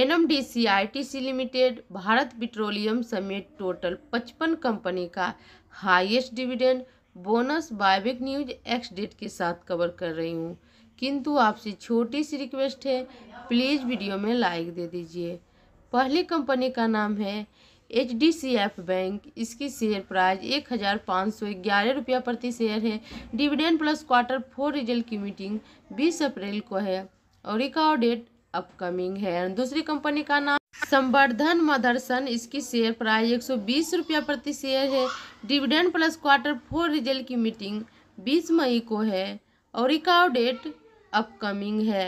NMDC ITC limited Bharat petroleum समेत total 55 company का highest dividend bonus buyback news ex date के साथ cover कर रही हूँ किंतु आपसे छोटी सी रिक्वेस्ट है प्लीज़ वीडियो में लाइक दे दीजिए पहली कंपनी का नाम है H D C F bank इसकी शेयर प्राइस एक हज़ार पाँच सौ ग्यारह रुपया प्रति शेयर है dividend plus quarter four result की मीटिंग बीस अप्रैल को है और रिकॉर्ड डेट अपकमिंग है दूसरी कंपनी का नाम संवर्धन मदरसन इसकी शेयर प्राइस एक सौ बीस रुपया प्रति शेयर है dividend plus quarter four result की मीटिंग बीस मई को है और रिकाउ डेट अपकमिंग है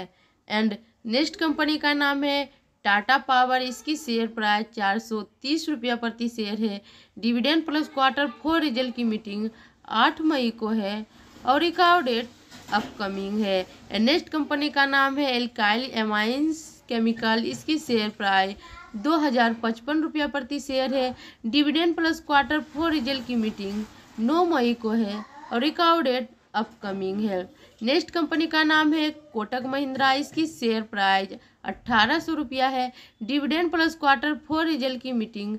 एंड नेक्स्ट कंपनी का नाम है टाटा पावर इसकी शेयर प्राइस चार सौ तीस रुपया प्रति शेयर है dividend plus quarter four result की मीटिंग आठ मई को है और रिकाउ डेट अपकमिंग है नेक्स्ट कंपनी का नाम है एल्काइल एमाइंस केमिकल इसकी शेयर प्राइस दो हज़ार पचपन रुपया प्रति शेयर है dividend plus quarter four result की मीटिंग नौ मई को है और रिकॉर्डेड अपकमिंग है नेक्स्ट कंपनी का नाम है कोटक महिंद्रा इसकी शेयर प्राइस अट्ठारह सौ रुपया है dividend plus quarter four result की मीटिंग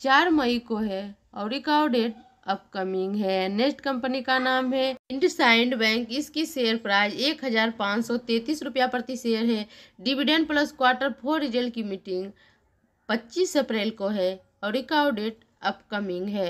चार मई को है और रिकॉर्डेड अपकमिंग है नेक्स्ट कंपनी का नाम है इंडसाइंड बैंक इसकी शेयर प्राइस एक हज़ार पाँच सौ तैंतीस रुपया प्रति शेयर है dividend plus quarter four result की मीटिंग पच्चीस अप्रैल को है और रिकॉर्ड डेट अपकमिंग है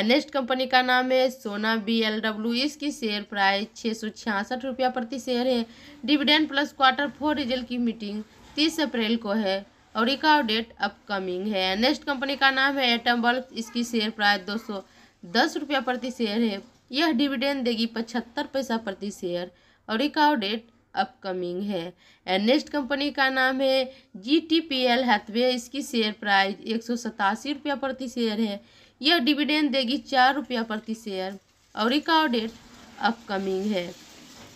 एनेस्ट कंपनी का नाम है सोना बी एल डब्ल्यू इसकी शेयर प्राइस छः सौ छियासठ रुपया प्रति शेयर है dividend plus quarter four result की मीटिंग तीस अप्रैल को है और रिकॉर्ड डेट अपकमिंग है नेक्स्ट कंपनी का नाम है एटम बल्ब इसकी शेयर प्राइस दो सौ दस रुपया प्रति शेयर है यह डिविडेंड देगी पचहत्तर पैसा प्रति शेयर और एक डेट अपकमिंग है एंड नेक्स्ट कंपनी का नाम है G T P L Hathway इसकी शेयर प्राइस एक सौ सतासी रुपया प्रति शेयर है यह डिविडेंड देगी चार रुपया प्रति शेयर और एक डेट अपकमिंग है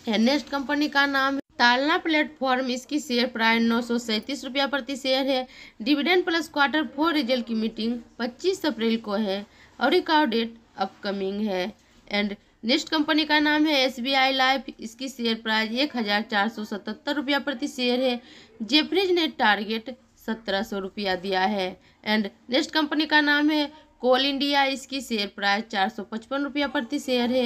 एंड नेक्स्ट कंपनी का नाम है तालना प्लेटफॉर्म इसकी शेयर प्राइस नौ सौ सैंतीस रुपया प्रति शेयर है dividend plus quarter four result की मीटिंग पच्चीस अप्रैल को है और रिकॉर्ड डेट अपकमिंग है एंड नेक्स्ट कंपनी का नाम है एस बी आई लाइफ इसकी शेयर प्राइस एक हज़ार चार सौ सतहत्तर रुपया प्रति शेयर है जेफ्रिज ने टारगेट सत्रह सौ रुपया दिया है एंड नेक्स्ट कंपनी का नाम है कोल इंडिया इसकी शेयर प्राइस चार सौ पचपन रुपया प्रति शेयर है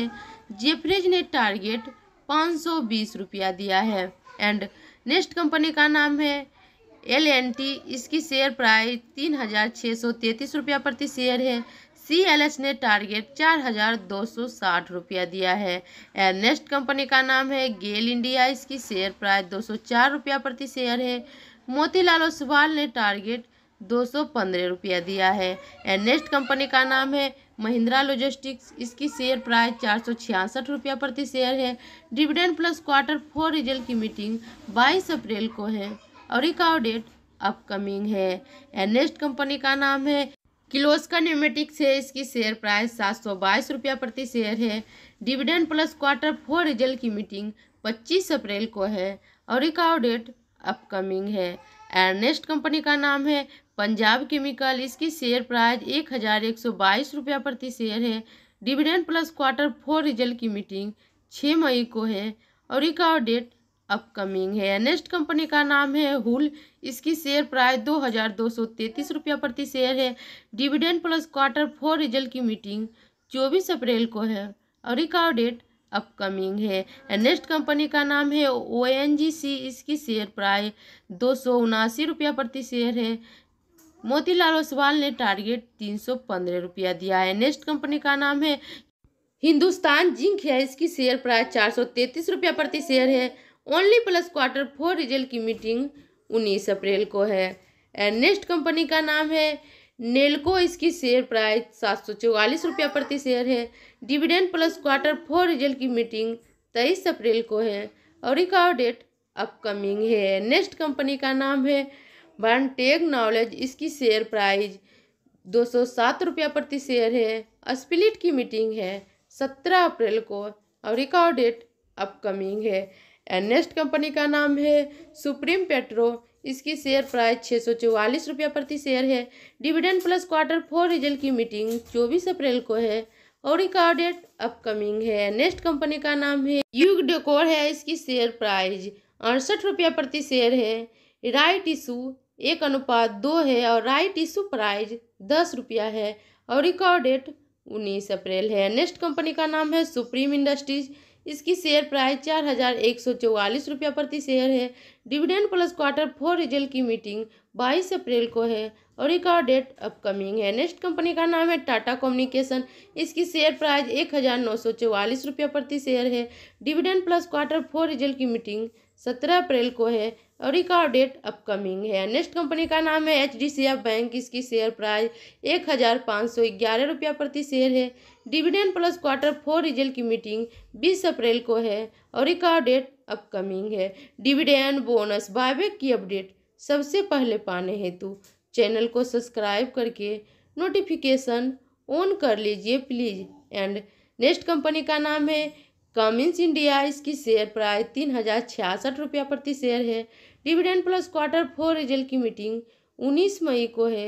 जेफ्रिज ने टारगेट पाँच सौ बीस रुपया दिया है एंड नेक्स्ट कंपनी का नाम है एल एन टी इसकी शेयर प्राइस तीन हज़ार छः सौ तैंतीस रुपया प्रति शेयर है सी एल एस ने टारगेट चार हज़ार दो सौ साठ रुपया दिया है नेक्स्ट कंपनी का नाम है गेल इंडिया इसकी शेयर प्राइस दो सौ चार रुपया प्रति शेयर है मोतीलाल ओसवाल ने टारगेट दो सौ पंद्रह रुपया दिया है नेक्स्ट कंपनी का नाम है महिंद्रा लॉजिस्टिक्स इसकी शेयर प्राइस चार सौ छियासठ रुपया प्रति शेयर है dividend plus quarter four result की मीटिंग बाईस अप्रैल को है और रिकॉर्डेड अपकमिंग है एनेस्ट कंपनी का नाम है किलोस्कर न्यूमेटिक्स है इसकी शेयर प्राइस सात सौ बाईस रुपया प्रति शेयर है dividend plus quarter four result की मीटिंग पच्चीस अप्रैल को है और रिकॉर्ड डेट अपकमिंग है एनेस्ट कंपनी का नाम है पंजाब केमिकल इसकी शेयर प्राइस एक हज़ार एक सौ बाईस रुपया प्रति शेयर है dividend plus quarter four result की मीटिंग छः मई को है और रिकॉर्ड डेट अपकमिंग है नेक्स्ट कंपनी का नाम है हुल इसकी शेयर प्राइस दो हज़ार दो सौ तैंतीस रुपया प्रति शेयर है dividend plus quarter four result की मीटिंग चौबीस अप्रैल को है और इसका डेट अपकमिंग है नेक्स्ट कंपनी का नाम है ओ एन जी सी इसकी शेयर प्राइस दो सौ उनासी रुपया प्रति शेयर है मोतीलाल ओसवाल ने टारगेट तीन सौ पंद्रह रुपया दिया है नेक्स्ट कंपनी का नाम है हिंदुस्तान जिंक है इसकी शेयर प्राइस चार सौ तैंतीस रुपया प्रति शेयर है only plus quarter four result की मीटिंग उन्नीस अप्रैल को है एंड नेक्स्ट कंपनी का नाम है नेल्को इसकी शेयर प्राइस सात सौ चौवालीस रुपया प्रति शेयर है dividend plus quarter four result की मीटिंग तेईस अप्रैल को है और रिकॉर्ड डेट अपकमिंग है नेक्स्ट कंपनी का नाम है टेक नॉलेज इसकी शेयर प्राइस दो सौ सात रुपया प्रति शेयर है स्प्लिट की मीटिंग है सत्रह अप्रैल को और रिकॉर्ड डेट अपकमिंग है एंड नेक्स्ट कंपनी का नाम है सुप्रीम पेट्रो इसकी शेयर प्राइस छः सौ चौवालीस रुपया प्रति शेयर है dividend plus quarter four result की मीटिंग चौबीस अप्रैल को है और रिकॉर्डेड अपकमिंग है नेक्स्ट कंपनी का नाम है युग डेकोर है इसकी शेयर प्राइस अड़सठ रुपया प्रति शेयर है राइट इशू एक अनुपात दो है और राइट इशू प्राइज दस रुपया है और रिकॉर्डेड उन्नीस अप्रैल है नेक्स्ट कंपनी का नाम है सुप्रीम इंडस्ट्रीज इसकी शेयर प्राइस चार हज़ार एक सौ चौवालीस रुपया प्रति शेयर है dividend plus quarter four result की मीटिंग बाईस अप्रैल को है और एक और डेट अपकमिंग है नेक्स्ट कंपनी का नाम है टाटा कम्युनिकेशन इसकी शेयर प्राइस एक हज़ार नौ सौ चौवालीस रुपया प्रति शेयर है dividend plus quarter four result की मीटिंग सत्रह अप्रैल को है और इसका डेट अपकमिंग है नेक्स्ट कंपनी का नाम है H D C F bank इसकी शेयर प्राइस एक हज़ार पाँच सौ ग्यारह रुपया प्रति शेयर है dividend plus quarter four result की मीटिंग बीस अप्रैल को है और इसका डेट अपकमिंग है डिविडेंड बोनस बायबैक की अपडेट सबसे पहले पाने हेतु चैनल को सब्सक्राइब करके नोटिफिकेशन ऑन कर लीजिए प्लीज़ एंड नेक्स्ट कंपनी का नाम है कमिंस इंडिया इसकी शेयर प्राइस तीन हज़ार छियासठ रुपया प्रति शेयर है dividend plus quarter four result की मीटिंग उन्नीस मई को है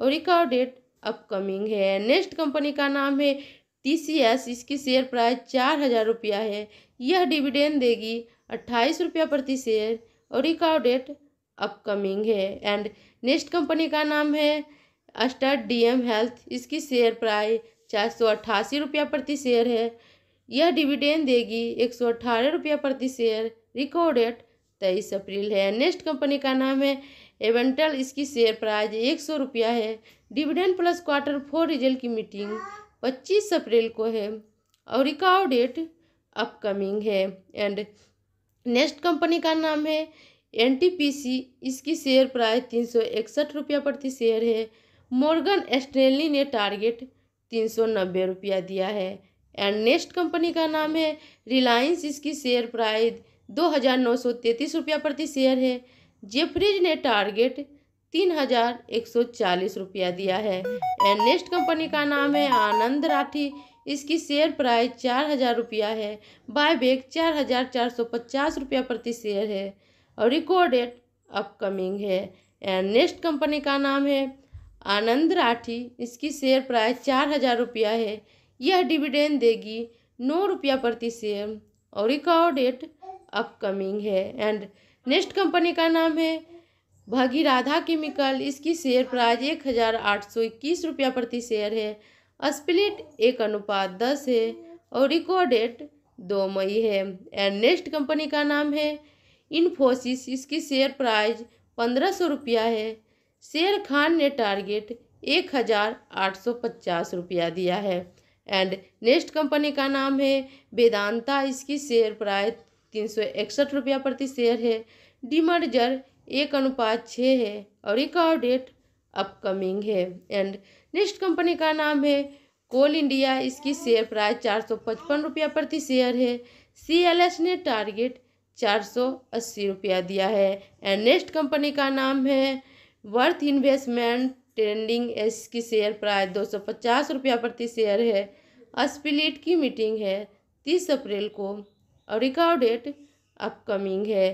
और रिकॉर्ड डेट अपकमिंग है नेक्स्ट कंपनी का नाम है टी सी एस इसकी शेयर प्राइस चार हज़ार रुपया है यह डिविडेंड देगी अट्ठाईस रुपया प्रति शेयर और रिकॉर्ड डेट अपकमिंग है एंड नेक्स्ट कंपनी का नाम है अस्टर डी एम हेल्थ इसकी शेयर प्राइस चार सौ अट्ठासी रुपया प्रति शेयर है यह डिविडेंड देगी एक सौ अठारह रुपया प्रति शेयर रिकॉर्डेड तेईस अप्रैल है नेक्स्ट कंपनी का नाम है एवेंटल इसकी शेयर प्राइस एक सौ रुपया है dividend plus quarter four result की मीटिंग पच्चीस अप्रैल को है और रिकॉर्ड डेट अपकमिंग है एंड नेक्स्ट कंपनी का नाम है एन इसकी शेयर प्राइस तीन सौ इकसठ रुपया प्रति शेयर है मॉर्गन स्टेनली ने टारगेट तीन सौ नब्बे रुपया दिया है एंड नेक्स्ट कंपनी का नाम है रिलायंस इसकी शेयर प्राइस दो हज़ार नौ सौ तैंतीस रुपया प्रति शेयर है जेफ्रिज ने टारगेट तीन हज़ार एक सौ चालीस रुपया दिया है एंड नेक्स्ट कंपनी का नाम है आनंद राठी इसकी शेयर प्राइस चार हज़ार रुपया है बायबैक चार हज़ार चार सौ पचास रुपया प्रति शेयर है और रिकॉर्डेड अपकमिंग है एंड नेक्स्ट कंपनी का नाम है आनंद राठी इसकी शेयर प्राइस चार हज़ार रुपया है यह डिविडेंड देगी नौ रुपया प्रति शेयर और रिकॉर्ड डेट अपकमिंग है एंड नेक्स्ट कंपनी का नाम है भगीराधा केमिकल इसकी शेयर प्राइस एक हज़ार आठ सौ इक्कीस रुपया प्रति शेयर है स्प्लिट एक अनुपात दस है और रिकॉर्ड डेट दो मई है एंड नेक्स्ट कंपनी का नाम है इन्फोसिस इसकी शेयर प्राइस पंद्रह सौ रुपया है शेर खान ने टारगेट एक हज़ार आठ सौ पचास रुपया दिया है एंड नेक्स्ट कंपनी का नाम है वेदांता इसकी शेयर प्राय तीन सौ इकसठ रुपया प्रति शेयर है डिमर्जर एक अनुपात छः है और एक और डेट अपकमिंग है एंड नेक्स्ट कंपनी का नाम है कोल इंडिया इसकी शेयर प्राइस चार सौ पचपन रुपया प्रति शेयर है सी एल एस ने टारगेट चार सौ अस्सी रुपया दिया है एंड नेक्स्ट कंपनी का नाम है वर्थ इन्वेस्टमेंट ट्रेंडिंग एस की शेयर प्राइस दो सौ पचास रुपया प्रति शेयर है स्प्लिट की मीटिंग है तीस अप्रैल को और रिकॉर्ड डेट अपकमिंग है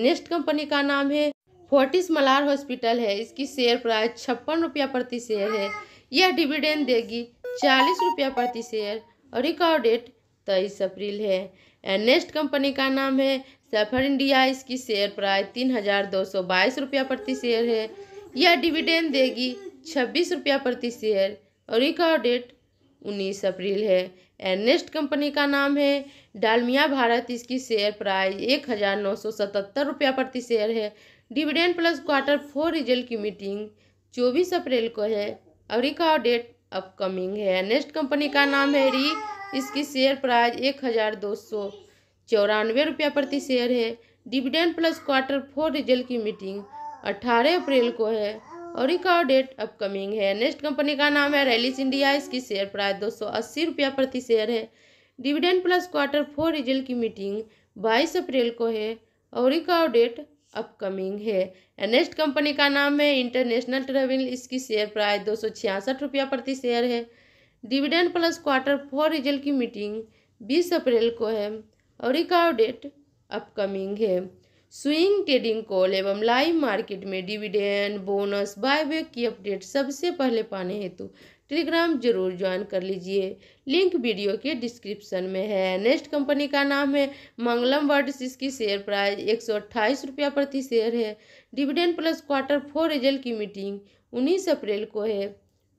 नेक्स्ट कंपनी का नाम है फोर्टिस मलार हॉस्पिटल है इसकी शेयर प्राइस छप्पन रुपया प्रति शेयर है यह डिविडेंड देगी चालीस रुपया प्रति शेयर और रिकॉर्ड डेट तेईस अप्रैल है एंड नेक्स्ट कंपनी का नाम है सफर इंडिया इसकी शेयर प्राइस तीन हज़ार दो सौ बाईस रुपया प्रति शेयर है यह डिविडेंड देगी छब्बीस रुपया प्रति शेयर और रिकॉर्ड डेट उन्नीस अप्रैल है एंड नेक्स्ट कंपनी का नाम है डालमिया भारत इसकी शेयर प्राइस एक हज़ार नौ सौ सतहत्तर रुपया प्रति शेयर है dividend plus quarter four result की मीटिंग चौबीस अप्रैल को है और रिकॉर्ड डेट अपकमिंग है नेक्स्ट कंपनी का नाम है री इसकी शेयर प्राइस एक हज़ार दो सौ चौरानवे रुपया प्रति शेयर है dividend plus quarter four result की मीटिंग अट्ठारह अप्रैल को है और रिकॉर्ड डेट अपकमिंग है नेक्स्ट कंपनी का नाम है रेलिस इंडिया इसकी शेयर प्राइस दो सौ अस्सी रुपया प्रति शेयर है dividend plus quarter four result की मीटिंग बाईस अप्रैल को है और रिकॉर्ड डेट अपकमिंग है नेक्स्ट कंपनी का नाम है इंटरनेशनल ट्रेवल इसकी शेयर प्राइस दो सौ छियासठ रुपया प्रति शेयर है dividend plus quarter four result की मीटिंग बीस अप्रैल को है और रिकॉर्ड डेट अपकमिंग है स्विंग ट्रेडिंग कॉल एवं लाइव मार्केट में डिविडेंड बोनस बायबैक की अपडेट सबसे पहले पाने हेतु टेलीग्राम जरूर ज्वाइन कर लीजिए लिंक वीडियो के डिस्क्रिप्शन में है नेक्स्ट कंपनी का नाम है मंगलम वर्ड्स इसकी शेयर प्राइस एक सौ अट्ठाईस रुपया प्रति शेयर है dividend plus quarter four result की मीटिंग उन्नीस अप्रैल को है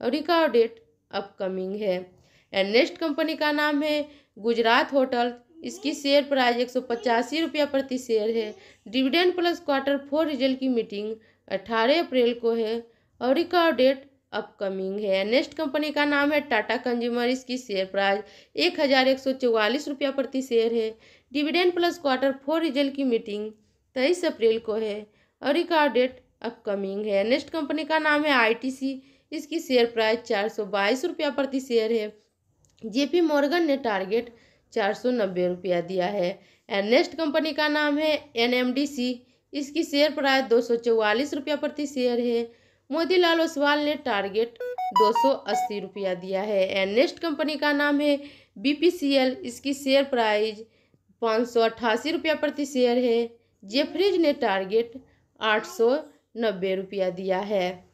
और रिकॉर्ड डेट अपकमिंग है एंड नेक्स्ट कंपनी का नाम है गुजरात होटल इसकी शेयर प्राइस एक सौ पचासी रुपया प्रति शेयर है dividend plus quarter four result की मीटिंग अट्ठारह अप्रैल को है और रिकॉर्ड डेट अपकमिंग है नेक्स्ट कंपनी का नाम है टाटा कंज्यूमर इसकी शेयर प्राइस एक हज़ार एक सौ चौवालीस रुपया प्रति शेयर है dividend plus quarter four result की मीटिंग तेईस अप्रैल को है और रिकॉर्ड डेट अपकमिंग है नेक्स्ट कंपनी का नाम है आईटीसी इसकी शेयर प्राइस चार सौ बाईस रुपया प्रति शेयर है जेपी मॉर्गन ने टारगेट चार सौ नब्बे रुपया दिया है एंड नेक्स्ट कंपनी का नाम है एनएमडीसी इसकी शेयर प्राइस दो सौ चौवालीस रुपया प्रति शेयर है मोतीलाल ओसवाल ने टारगेट दो सौ अस्सी रुपया दिया है एंड नेक्स्ट कंपनी का नाम है बीपीसीएल इसकी शेयर प्राइज़ पाँच सौ अट्ठासी रुपया प्रति शेयर है जेफ्रिज ने टारगेट आठ सौ नब्बे रुपया दिया है